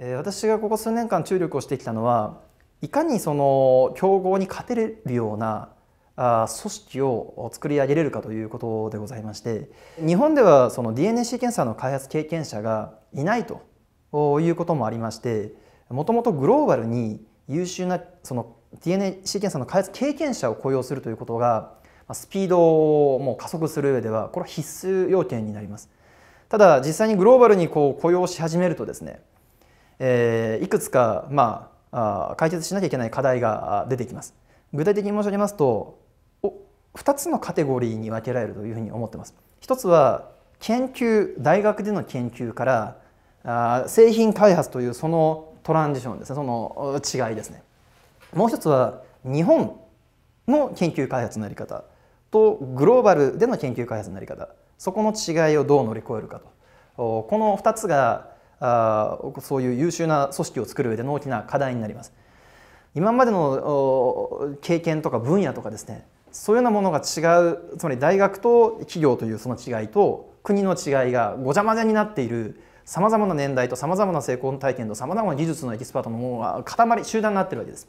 私がここ数年間注力をしてきたのはいかにその競合に勝てれるような組織を作り上げれるかということでございまして日本ではその DNA シーケンサーの開発経験者がいないということもありましてもともとグローバルに優秀なその DNA シーケンサーの開発経験者を雇用するということがスピードをもう加速する上ではこれは必須要件になりますただ実際にグローバルにこう雇用し始めるとですねえー、いくつか、まあ、あ解決しなきゃいけない課題が出てきます。具体的に申し上げますとお2つのカテゴリーに分けられるというふうに思ってます。一つは研究大学での研究からあ製品開発というそのトランジションですねその違いですね。もう一つは日本の研究開発のやり方とグローバルでの研究開発のやり方そこの違いをどう乗り越えるかとこの2つがあそういう優秀な組織を作る上での大きな課題になります今までの経験とか分野とかですねそういうようなものが違うつまり大学と企業というその違いと国の違いがごちゃ混ぜになっているさまざまな年代とさまざまな成功体験とさまざまな技術のエキスパートのものが塊集団になってるわけです。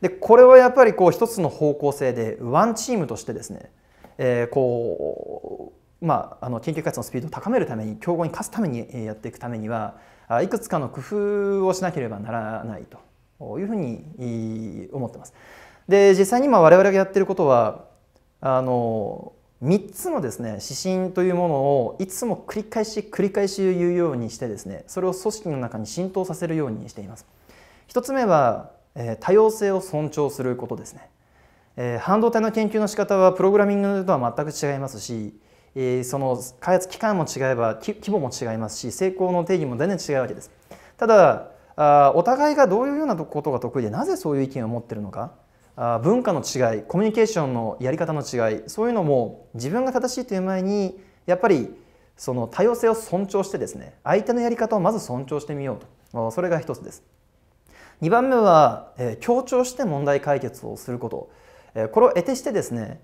でこれはやっぱりこう一つの方向性でワンチームとしてですね、えー、こうまあ、あの研究活動のスピードを高めるために競合に勝つためにやっていくためにはいくつかの工夫をしなければならないというふうに思ってます。で実際に今我々がやってることはあの3つのですね指針というものをいつも繰り返し繰り返し言うようにしてですねそれを組織の中に浸透させるようにしています。1つ目は、え多様性を尊重することですね。え半導体の研究の仕方はプログラミングとは全く違いますしえその開発期間も違えば規模も違いますし成功の定義も全然違うわけですただあお互いがどういうようなことが得意でなぜそういう意見を持ってるのかあ文化の違いコミュニケーションのやり方の違いそういうのも自分が正しいという前にやっぱりその多様性を尊重してですね相手のやり方をまず尊重してみようとそれが一つです2番目は、え協調して問題解決をすること、えこれを得てしてですね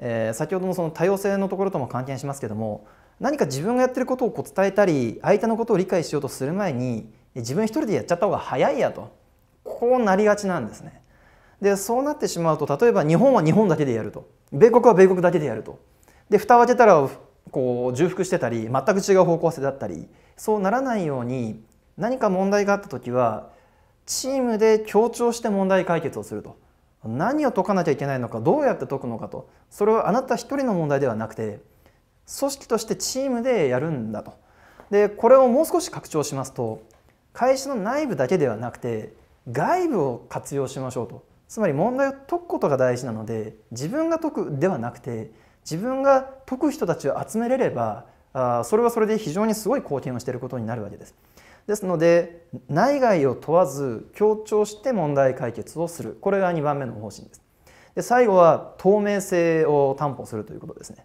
えー、先ほどのその多様性のところとも関係しますけども何か自分がやってることをこう伝えたり相手のことを理解しようとする前に自分一人でやっちゃった方が早いやとこうなりがちなんですね。でそうなってしまうと例えば日本は日本だけでやると米国は米国だけでやるとで蓋を開けたらこう重複してたり全く違う方向性だったりそうならないように何か問題があった時はチームで協調して問題解決をすると。何を解かなきゃいけないのかどうやって解くのかとそれはあなた一人の問題ではなくて組織としてチームでやるんだとでこれをもう少し拡張しますと会社の内部だけではなくて外部を活用しましょうとつまり問題を解くことが大事なので自分が解くではなくて自分が解く人たちを集めれればあそれはそれで非常にすごい貢献をしていることになるわけです。ですので内外を問わず協調して問題解決をするこれが2番目の方針ですで最後は透明性を担保するということですね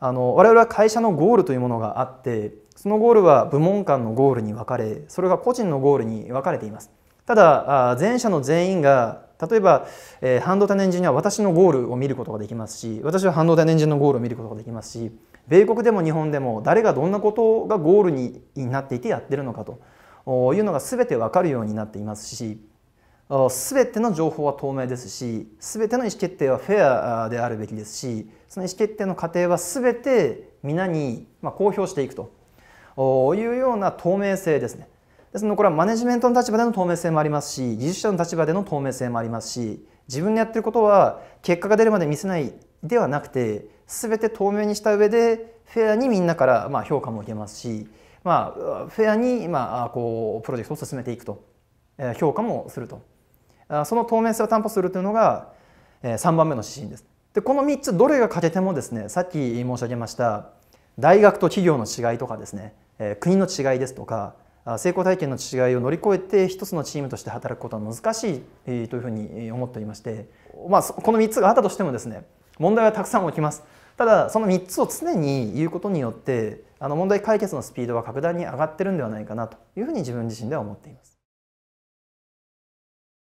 あの我々は会社のゴールというものがあってそのゴールは部門間のゴールに分かれそれが個人のゴールに分かれていますただ全社の全員が例えば、え半導体のエンジニアは私のゴールを見ることができますし私は半導体のエンジニアのゴールを見ることができますし米国でも日本でも誰がどんなことがゴールになっていてやってるのかというのが全て分かるようになっていますし全ての情報は透明ですし全ての意思決定はフェアであるべきですしその意思決定の過程は全て皆に公表していくというような透明性ですね。ですのでこれはマネジメントの立場での透明性もありますし技術者の立場での透明性もありますし自分のやってることは結果が出るまで見せないではなくて全て透明にした上でフェアにみんなからま評価も受けますし、まあ、フェアにまこうプロジェクトを進めていくと評価もするとその透明性を担保するというのが3番目の指針です。でこの3つどれが欠けてもですねさっき申し上げました大学と企業の違いとかですね国の違いですとか成功体験の違いを乗り越えて一つのチームとして働くことは難しいというふうに思っておりまして、まあ、この3つがあったとしてもですね問題はたくさん起きます。ただその3つを常に言うことによってあの問題解決のスピードは格段に上がってるんではないかなというふうに自分自身では思っています。